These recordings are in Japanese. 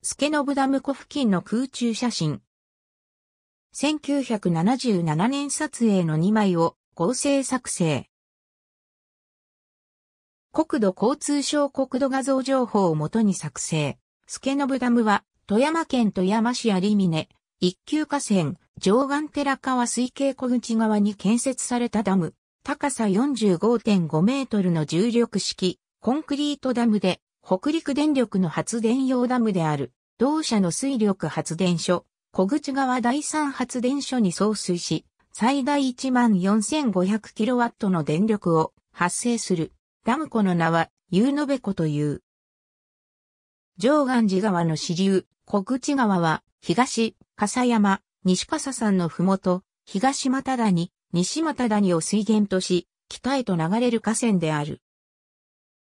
スケノブダム湖付近の空中写真。1977年撮影の2枚を合成作成。国土交通省国土画像情報をもとに作成。スケノブダムは富山県富山市有峰、一級河川、上岸寺川水系小口側に建設されたダム、高さ45.5メートルの重力式、コンクリートダムで、北陸電力の発電用ダムである、同社の水力発電所、小口川第三発電所に送水し、最大 14,500kW の電力を発生する。ダム湖の名は、夕のべ湖という。上岸寺川の支流、小口川は、東、笠山、西笠山のふもと、東又谷、西又谷を水源とし、北へと流れる河川である。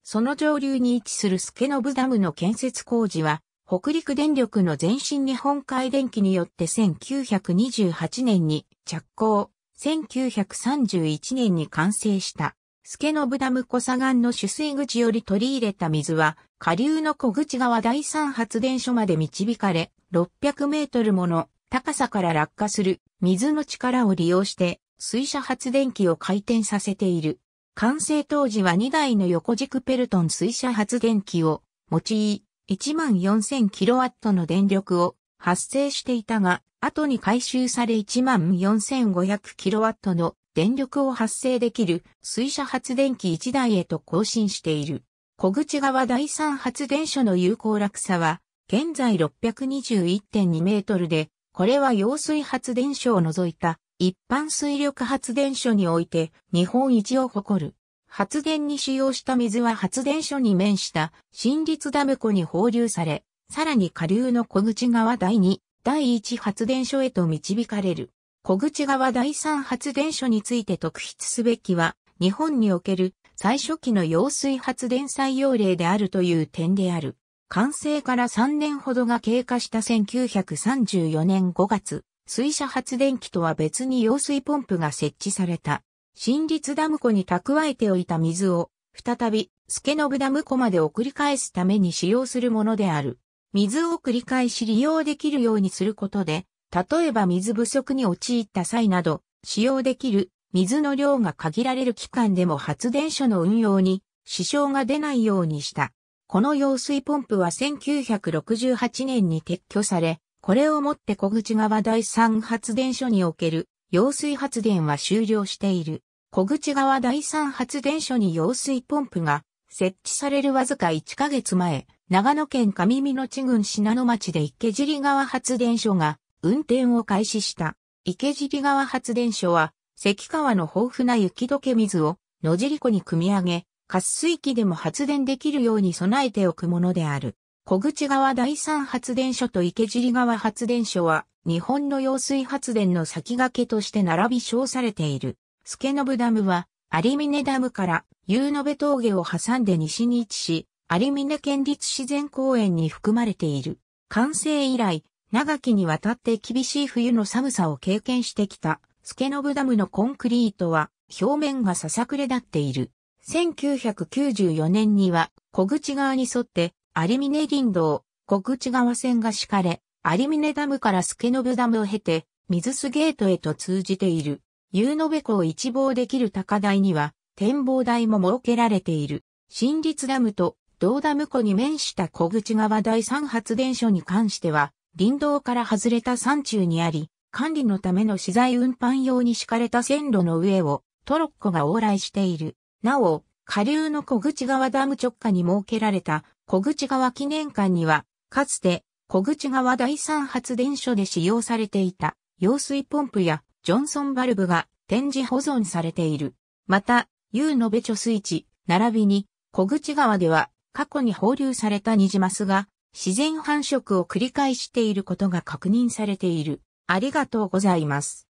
その上流に位置するスケノブダムの建設工事は、北陸電力の前身日本海電機によって1928年に着工、1931年に完成した。スケノブダム小砂岩の取水口より取り入れた水は、下流の小口川第三発電所まで導かれ、600メートルもの高さから落下する水の力を利用して、水車発電機を回転させている。完成当時は2台の横軸ペルトン水車発電機を用い、14,000kW の電力を発生していたが、後に回収され 14,500kW の電力を発生できる水車発電機1台へと更新している。小口川第3発電所の有効落差は、現在621.2メートルで、これは揚水発電所を除いた一般水力発電所において日本一を誇る。発電に使用した水は発電所に面した新立ダム湖に放流され、さらに下流の小口川第2、第1発電所へと導かれる。小口川第3発電所について特筆すべきは、日本における最初期の揚水発電採用例であるという点である。完成から3年ほどが経過した1934年5月、水車発電機とは別に揚水ポンプが設置された。新立ダム湖に蓄えておいた水を、再び、スケノブダム湖まで送り返すために使用するものである。水を繰り返し利用できるようにすることで、例えば水不足に陥った際など、使用できる水の量が限られる期間でも発電所の運用に支障が出ないようにした。この揚水ポンプは1968年に撤去され、これをもって小口川第三発電所における揚水発電は終了している。小口川第三発電所に揚水ポンプが設置されるわずか1ヶ月前、長野県上美野地郡品野町で池尻川発電所が運転を開始した。池尻川発電所は関川の豊富な雪解け水を野尻湖に汲み上げ、滑水器でも発電できるように備えておくものである。小口川第三発電所と池尻川発電所は、日本の揚水発電の先駆けとして並び称されている。スケノブダムは、アリミネダムからユーノベ峠を挟んで西に位置し、アリミネ県立自然公園に含まれている。完成以来、長きにわたって厳しい冬の寒さを経験してきた、スケノブダムのコンクリートは、表面がささくれ立っている。1994年には、小口川に沿って、有峰林道、小口川線が敷かれ、有峰ダムから助信ダムを経て、水スゲートへと通じている。夕ベ湖を一望できる高台には、展望台も設けられている。新立ダムと道ダム湖に面した小口川第三発電所に関しては、林道から外れた山中にあり、管理のための資材運搬用に敷かれた線路の上をトロッコが往来している。なお、下流の小口川ダム直下に設けられた小口川記念館には、かつて小口川第三発電所で使用されていた揚水ポンプやジョンソンバルブが展示保存されている。また、湯延貯水池、並びに小口川では過去に放流されたニジマスが自然繁殖を繰り返していることが確認されている。ありがとうございます。